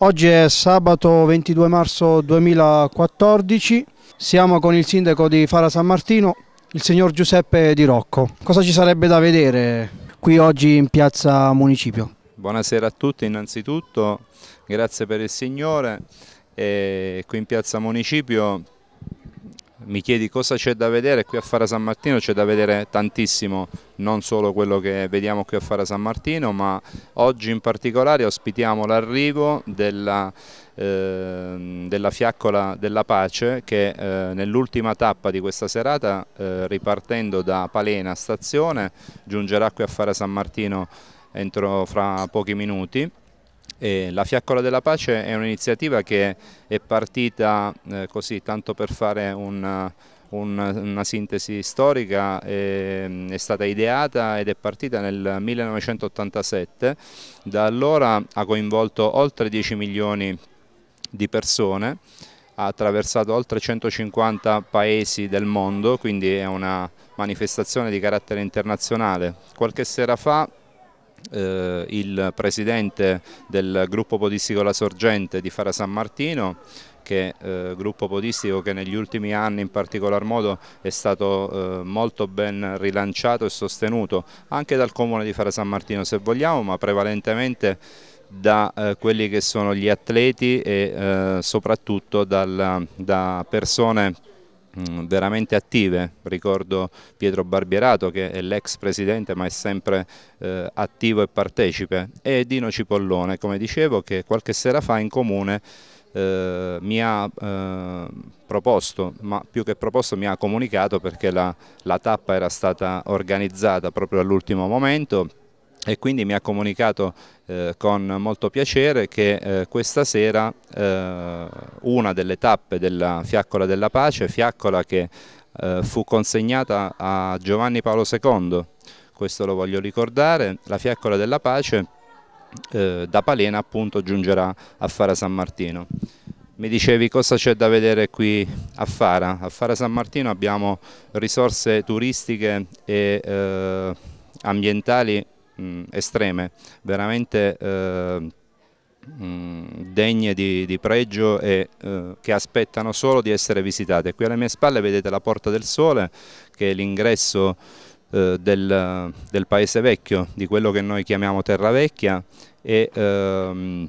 Oggi è sabato 22 marzo 2014, siamo con il sindaco di Fara San Martino, il signor Giuseppe Di Rocco. Cosa ci sarebbe da vedere qui oggi in piazza Municipio? Buonasera a tutti innanzitutto, grazie per il Signore. E qui in piazza Municipio mi chiedi cosa c'è da vedere qui a Fara San Martino, c'è da vedere tantissimo, non solo quello che vediamo qui a Fara San Martino, ma oggi in particolare ospitiamo l'arrivo della, eh, della, fiaccola della pace che eh, nell'ultima tappa di questa serata, eh, ripartendo da Palena stazione, giungerà qui a Fara San Martino entro fra pochi minuti e la Fiaccola della Pace è un'iniziativa che è partita eh, così, tanto per fare un, eh, una sintesi storica, ehm, è stata ideata ed è partita nel 1987, da allora ha coinvolto oltre 10 milioni di persone, ha attraversato oltre 150 paesi del mondo, quindi è una manifestazione di carattere internazionale. Qualche sera fa eh, il presidente del gruppo podistico La Sorgente di Fara San Martino che eh, gruppo podistico che negli ultimi anni in particolar modo è stato eh, molto ben rilanciato e sostenuto anche dal comune di Fara San Martino se vogliamo ma prevalentemente da eh, quelli che sono gli atleti e eh, soprattutto dal, da persone Mm, veramente attive, ricordo Pietro Barbierato che è l'ex presidente ma è sempre eh, attivo e partecipe e Dino Cipollone come dicevo che qualche sera fa in comune eh, mi ha eh, proposto, ma più che proposto mi ha comunicato perché la, la tappa era stata organizzata proprio all'ultimo momento e quindi mi ha comunicato eh, con molto piacere che eh, questa sera eh, una delle tappe della Fiaccola della Pace, fiaccola che eh, fu consegnata a Giovanni Paolo II, questo lo voglio ricordare, la Fiaccola della Pace eh, da Palena appunto giungerà a Fara San Martino. Mi dicevi cosa c'è da vedere qui a Fara? A Fara San Martino abbiamo risorse turistiche e eh, ambientali mh, mm, estreme, veramente eh, mh, mm, degne di, di, pregio e eh, che aspettano solo di essere visitate. Qui alle mie spalle vedete la Porta del Sole che è l'ingresso eh, del, del, paese vecchio, di quello che noi chiamiamo Terra Vecchia e, ehm,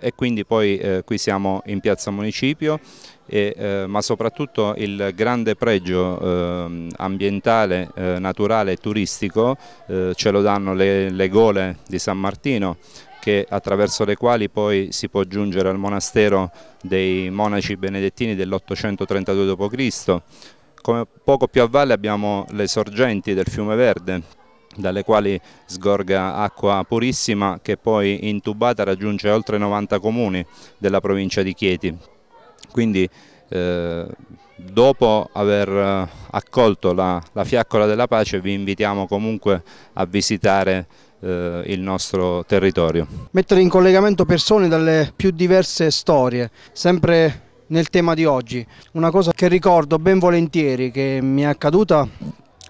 e quindi poi eh, qui siamo in piazza Municipio e, eh, ma soprattutto il grande pregio eh, ambientale, eh, naturale e turistico eh, ce lo danno le, le gole di San Martino che, attraverso le quali poi si può giungere al monastero dei monaci benedettini dell'832 d.C. Come poco più a valle abbiamo le sorgenti del fiume Verde dalle quali sgorga acqua purissima che poi intubata raggiunge oltre 90 comuni della provincia di Chieti. Quindi eh, dopo aver eh, accolto la, la, fiaccola della pace vi invitiamo comunque a visitare eh, il nostro territorio. Mettere in collegamento persone dalle più diverse storie, sempre nel tema di oggi. Una cosa che ricordo ben volentieri, che mi è accaduta,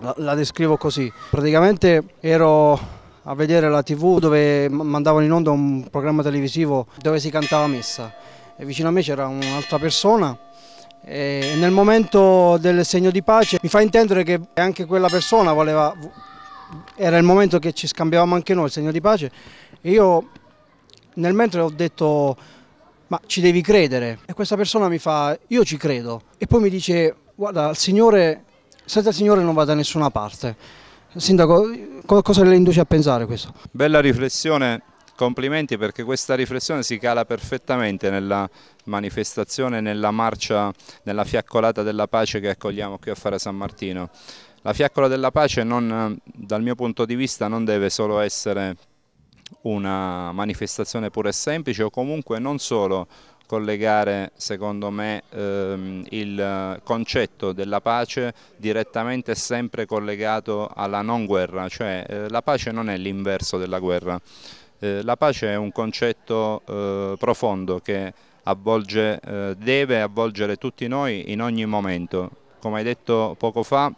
la, la descrivo così. Praticamente ero a vedere la tv dove mandavano in onda un programma televisivo dove si cantava messa e vicino a me c'era un'altra persona e nel momento del segno di pace mi fa intendere che anche quella persona voleva, era il momento che ci scambiavamo anche noi il segno di pace e io nel mentre ho detto ma ci devi credere e questa persona mi fa io ci credo e poi mi dice guarda il Signore senza il Signore non va da nessuna parte Sindaco, cosa le induce a pensare questo? Bella riflessione, complimenti perché questa riflessione si cala perfettamente nella manifestazione, nella marcia, nella fiaccolata della pace che accogliamo qui a Fara San Martino. La fiaccola della pace non, dal mio punto di vista non deve solo essere una manifestazione pura e semplice o comunque non solo collegare secondo me ehm, il concetto della pace direttamente e sempre collegato alla non guerra, cioè eh, la pace non è l'inverso della guerra. Eh, la pace è un concetto eh, profondo che avvolge, eh, deve avvolgere tutti noi in ogni momento. Come hai detto poco fa,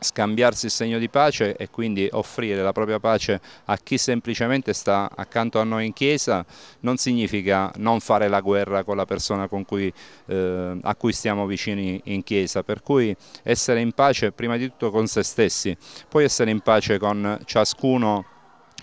scambiarsi il segno di pace e quindi offrire la propria pace a chi semplicemente sta accanto a noi in chiesa non significa non fare la guerra con la persona con cui, eh, a cui stiamo vicini in chiesa, per cui essere in pace prima di tutto con se stessi, poi essere in pace con ciascuno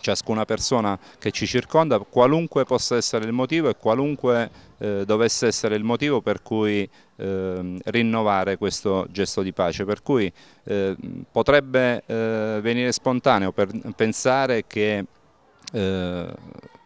ciascuna persona che ci circonda, qualunque possa essere il motivo e qualunque eh, dovesse essere il motivo per cui eh, rinnovare questo gesto di pace. Per cui ehm, eh, potrebbe venire spontaneo per pensare che eh,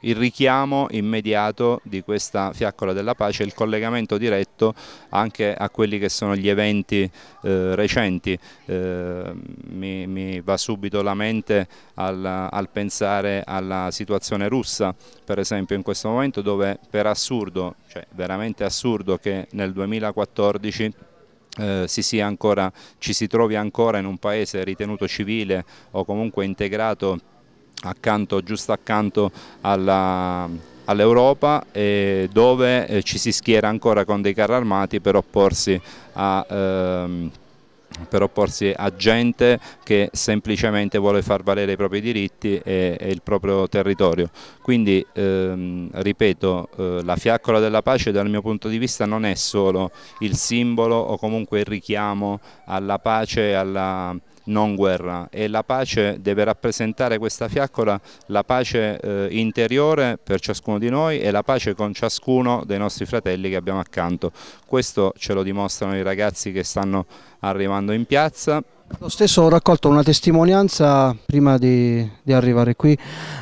il richiamo immediato di questa fiaccola della pace, il collegamento diretto anche a quelli che sono gli eventi eh, recenti. Eh, mi, mi, va subito la mente al, al, pensare alla situazione russa, per esempio in questo momento dove per assurdo, cioè veramente assurdo che nel 2014 eh, si ancora, ci si trovi ancora in un paese ritenuto civile o comunque integrato accanto, giusto accanto all'Europa all dove eh, ci si schiera ancora con dei carri armati per opporsi a... Ehm, per opporsi a gente che semplicemente vuole far valere i propri diritti e, e il proprio territorio. Quindi, ehm, ripeto, eh, la fiaccola della pace dal mio punto di vista non è solo il simbolo o comunque il richiamo alla pace e alla non guerra e la pace deve rappresentare questa fiaccola, la pace eh, interiore per ciascuno di noi e la pace con ciascuno dei nostri fratelli che abbiamo accanto. Questo ce lo dimostrano i ragazzi che stanno arrivando in piazza. Lo stesso ho raccolto una testimonianza prima di, di arrivare qui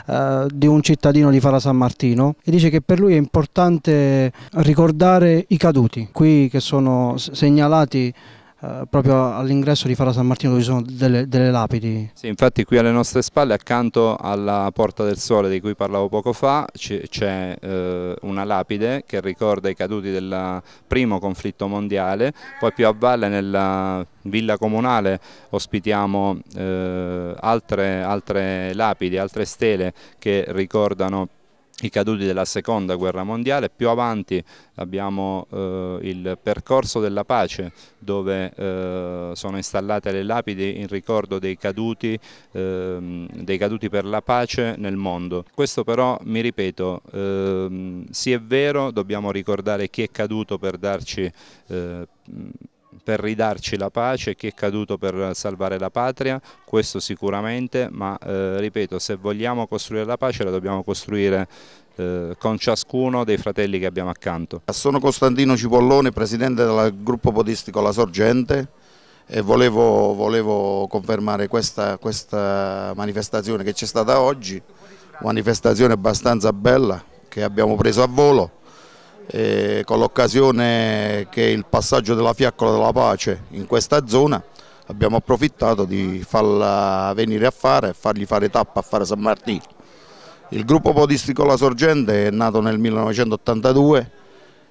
eh, di un cittadino di Fara San Martino e dice che per lui è importante ricordare i caduti, qui che sono segnalati eh, proprio all'ingresso di Fara San Martino dove ci sono delle, delle lapidi. Sì, infatti qui alle nostre spalle accanto alla Porta del Sole di cui parlavo poco fa c'è eh, una lapide che ricorda i caduti del primo conflitto mondiale, poi più a valle nella villa comunale ospitiamo eh, altre, altre lapidi, altre stele che ricordano i caduti della seconda guerra mondiale, più avanti abbiamo eh, il percorso della pace dove eh, sono installate le lapidi in ricordo dei caduti, eh, dei caduti, per la pace nel mondo. Questo però, mi ripeto, ehm, sì è vero, dobbiamo ricordare chi è caduto per darci eh, per ridarci la pace, chi è caduto per salvare la patria, questo sicuramente, ma eh, ripeto, se vogliamo costruire la pace la dobbiamo costruire eh, con ciascuno dei fratelli che abbiamo accanto. Sono Costantino Cipollone, presidente del gruppo podistico La Sorgente e volevo, volevo confermare questa, questa manifestazione che c'è stata oggi, manifestazione abbastanza bella che abbiamo preso a volo eh, con l'occasione che il passaggio della fiaccola della pace in questa zona abbiamo approfittato di farla venire a fare, fargli fare tappa a fare San Martino. Il gruppo podistico La Sorgente è nato nel 1982,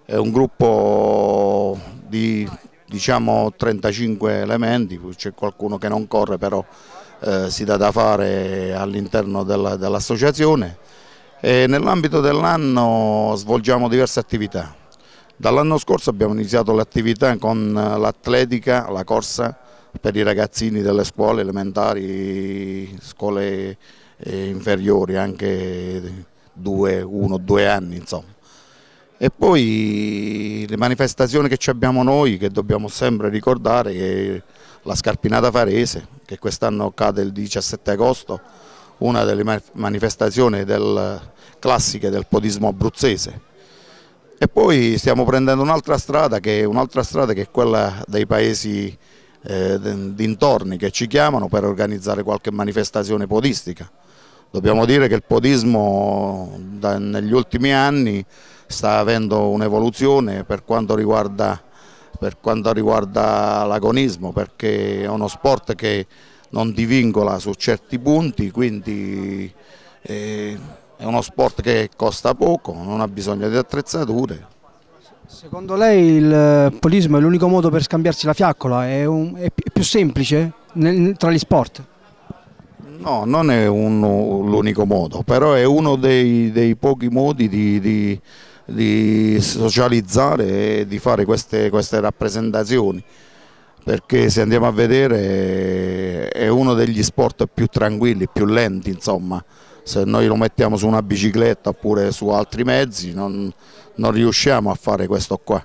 è un gruppo di diciamo 35 elementi, c'è qualcuno che non corre però eh, si dà da fare all'interno dell'associazione. Dell eh, nell'ambito dell'anno svolgiamo diverse attività. Dall'anno scorso abbiamo iniziato l'attività con eh, l'atletica, la corsa per i ragazzini delle scuole elementari, scuole eh, inferiori, anche uno o due anni insomma. E poi le manifestazioni che ci abbiamo noi, che dobbiamo sempre ricordare, è la scarpinata farese, che quest'anno cade il 17 agosto, una delle manifestazioni del, classiche del podismo abruzzese. E poi stiamo prendendo un'altra strada, un strada, che è quella dei paesi eh, dintorni che ci chiamano per organizzare qualche manifestazione podistica. Dobbiamo dire che il podismo da, negli ultimi anni sta avendo un'evoluzione per quanto riguarda, riguarda l'agonismo, perché è uno sport che non divincola su certi punti, quindi eh, è uno sport che costa poco, non ha bisogno di attrezzature. Secondo lei il eh, polismo è l'unico modo per scambiarsi la fiaccola? È, un, è più semplice nel, tra gli sport? No, non è l'unico modo, però è uno dei, dei pochi modi di, di, di, socializzare e di fare queste, queste rappresentazioni perché se andiamo a vedere è uno degli sport più tranquilli, più lenti insomma, se noi lo mettiamo su una bicicletta oppure su altri mezzi non, non riusciamo a fare questo qua.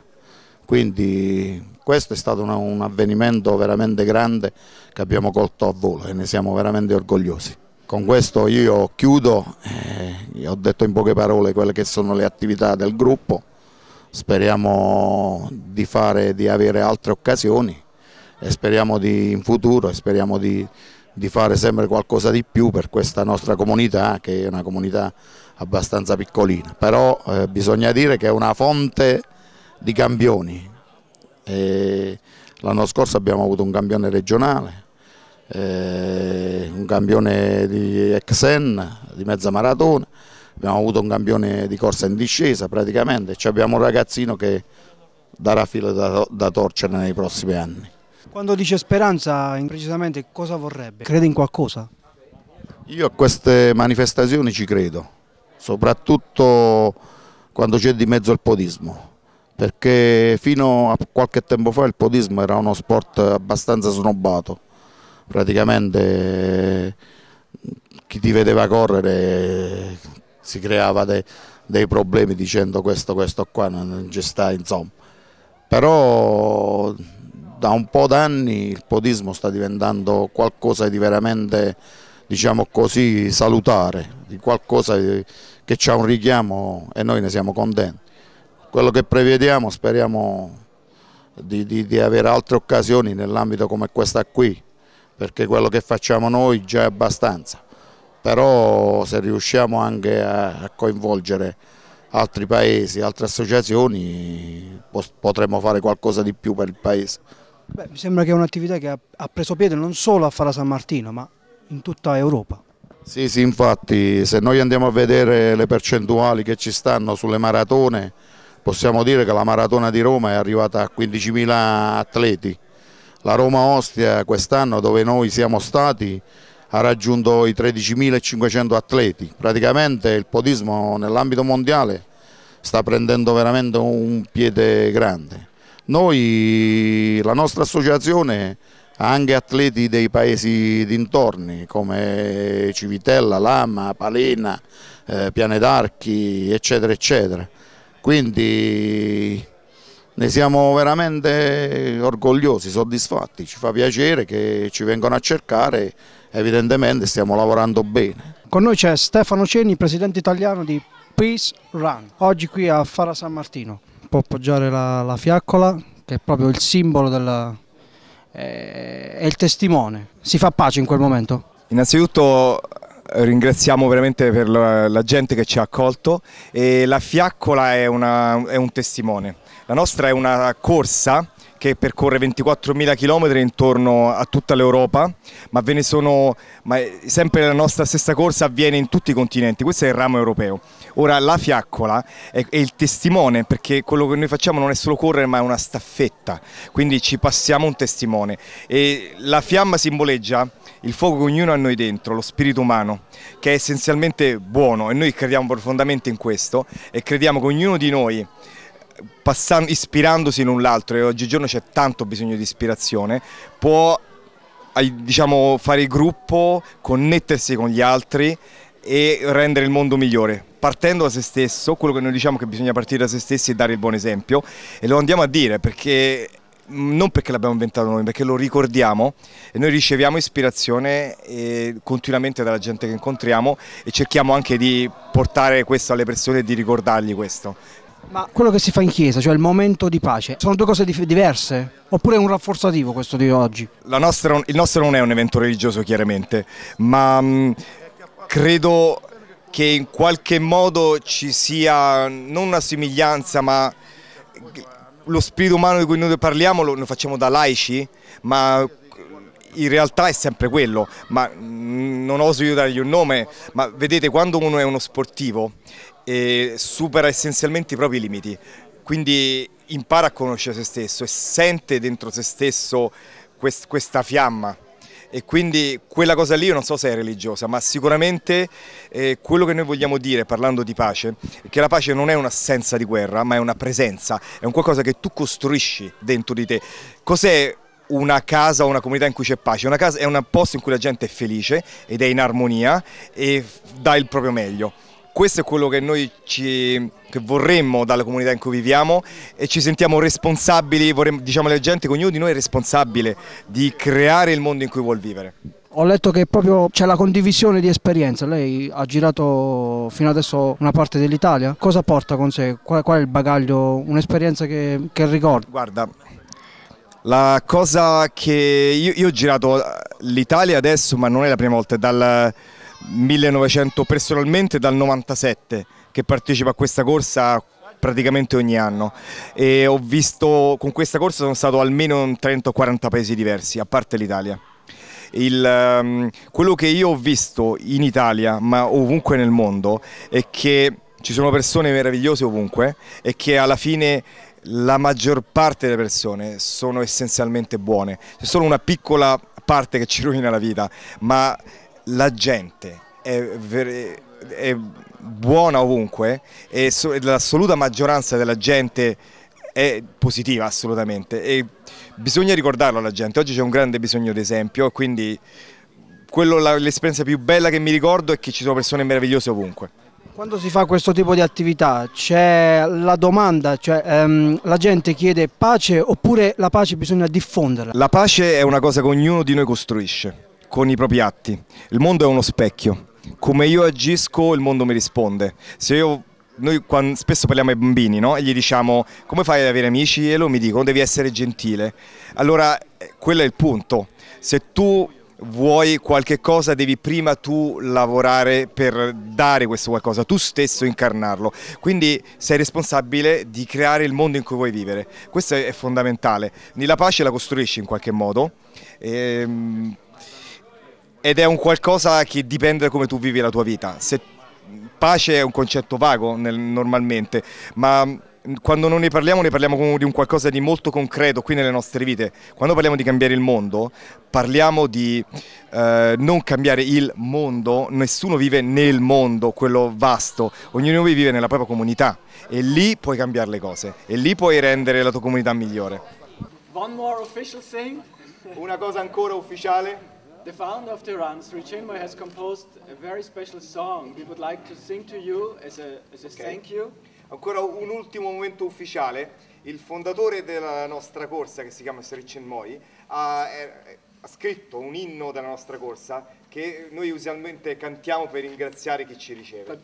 Quindi questo è stato una, un avvenimento veramente grande che abbiamo colto a volo e ne siamo veramente orgogliosi. Con questo io chiudo, eh, ho detto in poche parole quelle che sono le attività del gruppo, speriamo di, fare, di avere altre occasioni e speriamo di, in futuro e speriamo di, di fare sempre qualcosa di più per questa nostra comunità che è una comunità abbastanza piccolina, però eh, bisogna dire che è una fonte di campioni. L'anno scorso abbiamo avuto un campione regionale, eh, un campione di Exen, di mezza maratona, abbiamo avuto un campione di corsa in discesa praticamente, cioè abbiamo un ragazzino che darà filo da, da torcere nei prossimi anni. Quando dice speranza, precisamente cosa vorrebbe? Crede in qualcosa? Io a queste manifestazioni ci credo, soprattutto quando c'è di mezzo il podismo, perché fino a qualche tempo fa il podismo era uno sport abbastanza snobbato, praticamente chi ti vedeva correre si creava dei, dei problemi dicendo questo, questo qua, non ci sta insomma, però da un po' d'anni il podismo sta diventando qualcosa di veramente diciamo così, salutare, di qualcosa che ha un richiamo e noi ne siamo contenti. Quello che prevediamo speriamo di, di, di avere altre occasioni nell'ambito come questa qui, perché quello che facciamo noi già è abbastanza, però se riusciamo anche a, a coinvolgere altri paesi, altre associazioni, potremmo fare qualcosa di più per il paese. Beh, mi sembra che è un'attività che ha preso piede non solo a Fara San Martino ma in tutta Europa. Sì, sì, infatti se noi andiamo a vedere le percentuali che ci stanno sulle maratone possiamo dire che la maratona di Roma è arrivata a 15.000 atleti. La Roma Ostia quest'anno dove noi siamo stati ha raggiunto i 13.500 atleti. Praticamente il podismo nell'ambito mondiale sta prendendo veramente un piede grande. Noi, la nostra associazione ha anche atleti dei paesi dintorni come Civitella, Lama, Palena, eh, Piane eccetera, eccetera. Quindi ne siamo veramente orgogliosi, soddisfatti, ci fa piacere che ci vengano a cercare, evidentemente stiamo lavorando bene. Con noi c'è Stefano Ceni, presidente italiano di Peace Run, oggi qui a Fara San Martino può appoggiare la, la fiaccola che è proprio il simbolo della, eh, è il testimone, si fa pace in quel momento? Innanzitutto eh, ringraziamo veramente per la, la gente che ci ha accolto e la fiaccola è, una, è un testimone, la nostra è una corsa che percorre 24.000 km intorno a tutta l'Europa, ma, ve ne ma, sempre la nostra stessa corsa avviene in tutti i continenti, questo è il ramo europeo. Ora la fiaccola è, è il testimone, perché quello che noi facciamo non è solo correre, ma è una staffetta, quindi ci passiamo un testimone. E la fiamma simboleggia il fuoco che ognuno ha noi dentro, lo spirito umano, che è essenzialmente buono e noi crediamo profondamente in questo e crediamo che ognuno di noi passando, ispirandosi l'un l'altro e oggigiorno c'è tanto bisogno di ispirazione, può diciamo, fare gruppo, connettersi con gli altri e rendere il mondo migliore. Partendo da se stesso, quello che noi diciamo è che bisogna partire da se stessi e dare il buon esempio e lo andiamo a dire perché non perché l'abbiamo inventato noi, perché lo ricordiamo e noi riceviamo ispirazione continuamente dalla gente che incontriamo e cerchiamo anche di portare questo alle persone e di ricordargli questo. Ma quello che si fa in chiesa, cioè il momento di pace, sono due cose diverse? Oppure è un rafforzativo questo di oggi? Nostra, il nostro non è un evento religioso chiaramente, ma mh, mm, credo che in qualche modo ci sia non una somiglianza, ma lo spirito umano di cui noi parliamo lo, lo facciamo da laici, ma mm, in realtà è sempre quello, ma mm, non oso io dargli un nome, ma vedete quando uno è uno sportivo e supera essenzialmente i propri limiti, quindi impara a conoscere se stesso e sente dentro se stesso quest questa fiamma e quindi quella cosa lì io non so se è religiosa, ma sicuramente eh, quello che noi vogliamo dire parlando di pace è che la pace non è un'assenza di guerra, ma è una presenza, è un qualcosa che tu costruisci dentro di te. Cos'è una casa o una comunità in cui c'è pace? Una casa è un posto in cui la gente è felice ed è in armonia e dà il proprio meglio questo è quello che noi ci, che vorremmo dalla comunità in cui viviamo e ci sentiamo responsabili, vorremmo, diciamo alla gente che ognuno di noi è responsabile di creare il mondo in cui vuol vivere. Ho letto che proprio c'è la condivisione di esperienza, lei ha girato fino adesso una parte dell'Italia, cosa porta con sé? Qual, qual è il bagaglio, un'esperienza che, che ricorda? Guarda, la cosa che io, io ho girato eh, l'Italia adesso, ma non è la prima volta, è dal 1900 personalmente dal 97 che partecipa a questa corsa praticamente ogni anno e ho visto con questa corsa sono stato almeno in 30 o 40 paesi diversi a parte l'Italia. Um, quello che io ho visto in Italia ma ovunque nel mondo è che ci sono persone meravigliose ovunque e che alla fine la maggior parte delle persone sono essenzialmente buone, c'è solo una piccola parte che ci rovina la vita, ma la gente è, ver- è buona ovunque e so- l'assoluta maggioranza della gente è positiva assolutamente e bisogna ricordarlo alla gente, oggi c'è un grande bisogno d'esempio quindi quello, la, l'esperienza più bella che mi ricordo è che ci sono persone meravigliose ovunque. Quando si fa questo tipo di attività c'è la domanda, cioè ehm, la gente chiede pace oppure la pace bisogna diffonderla? La pace è una cosa che ognuno di noi costruisce con i propri atti. Il mondo è uno specchio. Come io agisco, il mondo mi risponde. Se io noi quando, spesso parliamo ai bambini no? e gli diciamo come fai ad avere amici e loro mi dicono devi essere gentile. Allora eh, quello è il punto. Se tu vuoi qualche cosa devi prima tu lavorare per dare questo qualcosa, tu stesso incarnarlo. Quindi sei responsabile di creare il mondo in cui vuoi vivere. Questo è fondamentale. La pace la costruisci in qualche modo. Ehm ed è un qualcosa che dipende da come tu vivi la tua vita. Se pace è un concetto vago nel, normalmente, ma mm, quando non ne parliamo ne parliamo di un qualcosa di molto concreto qui nelle nostre vite. Quando parliamo di cambiare il mondo, parliamo di eh, non cambiare il mondo, nessuno vive nel mondo, quello vasto, ognuno vive nella propria comunità e lì puoi cambiare le cose e lì puoi rendere la tua comunità migliore. Una cosa ancora ufficiale, The founder of Tehran, Sri Chinmoy, has composed a very special song we would like to sing to you as a, as a okay. thank you. Ancora un ultimo momento ufficiale. Il fondatore della nostra corsa, che si chiama Sri Chinmoy, ha, eh, ha scritto un inno della nostra corsa che noi usualmente cantiamo per ringraziare chi ci riceve.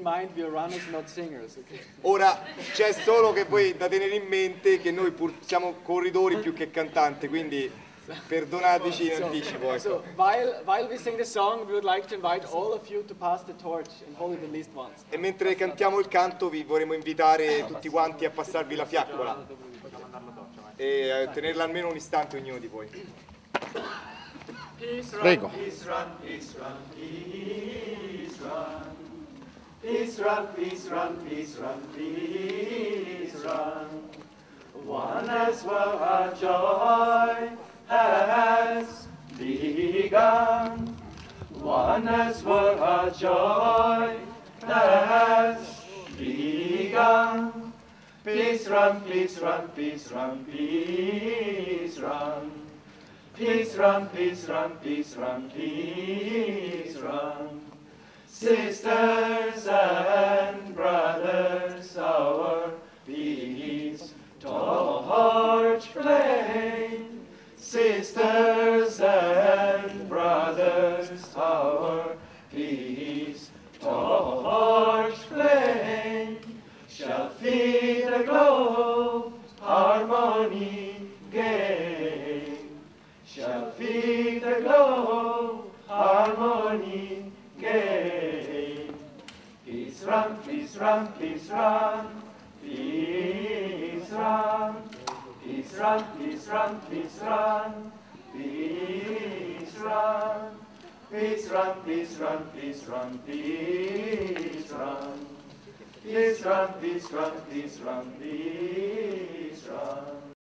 Mind, singers, okay? Ora c'è solo che voi da tenere in mente che noi siamo corridori più che cantanti, quindi Perdonateci in anticipo. Ecco. So, while, while we sing the song, we would like to invite all of you to pass the torch and hold it at least once. E mentre cantiamo il canto, vi vorremmo invitare tutti quanti a passarvi la fiaccola e a eh, tenerla almeno un istante ognuno di voi. Prego. Peace run, peace run, peace run, peace run. One as well our joy. Please run, peace! run, peace! run, peace! run. peace! run, peace! run, peace! run, peace! run. Sisters and brothers, our peace torch flame. Sisters and brothers, our run, this run, this run, this run.